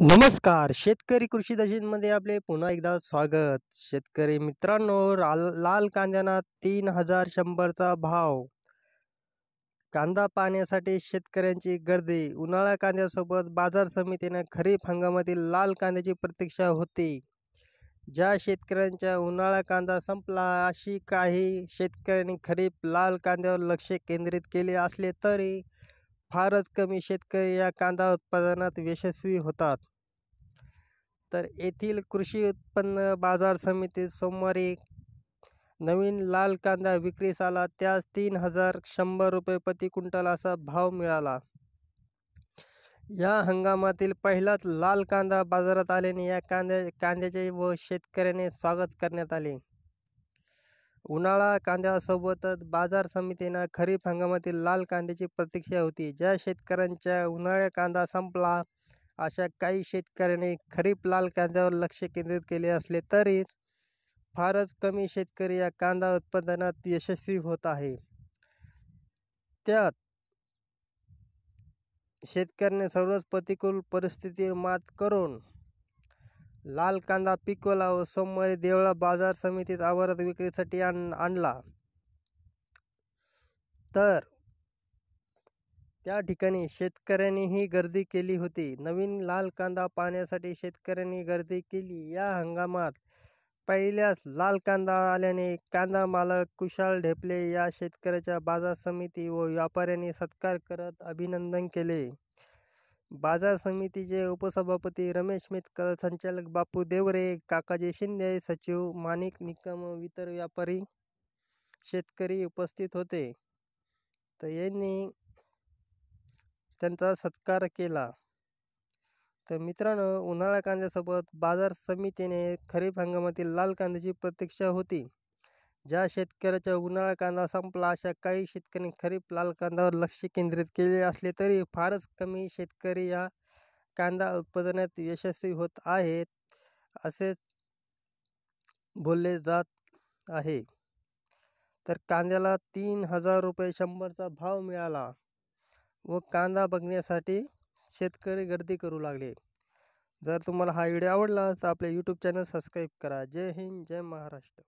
नमस्कार शेतकरी कृषी मध्ये आपले पुन्हा एकदा स्वागत शेतकरी मित्रांनो लाल कांद्याना तीन हजार शंभरचा भाव कांदा पाण्यासाठी शेतकऱ्यांची गर्दी उन्हाळ्या कांद्यासोबत बाजार समितीने खरीप हंगामातील लाल कांद्याची प्रतीक्षा होती ज्या शेतकऱ्यांच्या उन्हाळा कांदा संपला अशी काही शेतकऱ्यांनी खरीप लाल कांद्यावर लक्ष केंद्रित केले असले तरी फारच कमी शेतकरी या कांदा उत्पादनात यशस्वी होतात तर येथील कृषी उत्पन्न बाजार समितीत सोमवारी नवीन लाल कांदा विक्रीस आला त्यास तीन हजार शंभर रुपये प्रति क्विंटल असा भाव मिळाला या हंगामातील पहिलाच लाल कांदा बाजारात आल्याने या कांद्या कांद्याचे व शेतकऱ्याने स्वागत करण्यात आले उन्हाळा कांद्यासोबतच बाजार समितीनं खरीप हंगामातील लाल कांद्याची प्रतीक्षा होती ज्या शेतकऱ्यांच्या उन्हाळ्या कांदा संपला अशा काही शेतकऱ्यांनी खरीप लाल कांद्यावर लक्ष केंद्रित केले असले तरी फारच कमी शेतकरी या कांदा उत्पादनात यशस्वी होत आहे त्यात शेतकऱ्याने सर्वच प्रतिकूल परिस्थितीवर मात करून लाल कांदा पिकवला व सोमवारी देवळा बाजार समितीत आवारात विक्रीसाठी आणला तर त्या ठिकाणी शेतकऱ्यांनीही गर्दी केली होती नवीन लाल कांदा पाहण्यासाठी शेतकऱ्यांनी गर्दी केली या हंगामात पहिल्याच लाल कांदा आल्याने कांदा मालक कुशाल ढेपले या शेतकऱ्याच्या बाजार समिती व व्यापाऱ्यांनी सत्कार करत अभिनंदन केले बाजार समितीचे उपसभापती रमेश मिटकर संचालक बापू देवरे काकाजी शिंदे सचिव माणिक निकम इतर व्यापारी शेतकरी उपस्थित होते तर यांनी त्यांचा सत्कार केला तर मित्रांनो उन्हाळा कांद्यासोबत बाजार समितीने खरीप हंगामातील लाल कांद्याची प्रतीक्षा होती ज्या शेतकऱ्याचा उन्हाळा कांदा संपला अशा काही शेतकऱ्यांनी खरीप लाल कांद्यावर लक्ष केंद्रित केले असले तरी फारच कमी शेतकरी या कांदा उत्पादनात यशस्वी होत आहेत असे बोलले जात आहे तर कांद्याला तीन हजार रुपये शंभरचा भाव मिळाला व कांदा बघण्यासाठी शेतकरी गर्दी करू लागले जर तुम्हाला हा व्हिडिओ आवडला तर आपले यूट्यूब चॅनल सबस्क्राईब करा जय हिंद जय महाराष्ट्र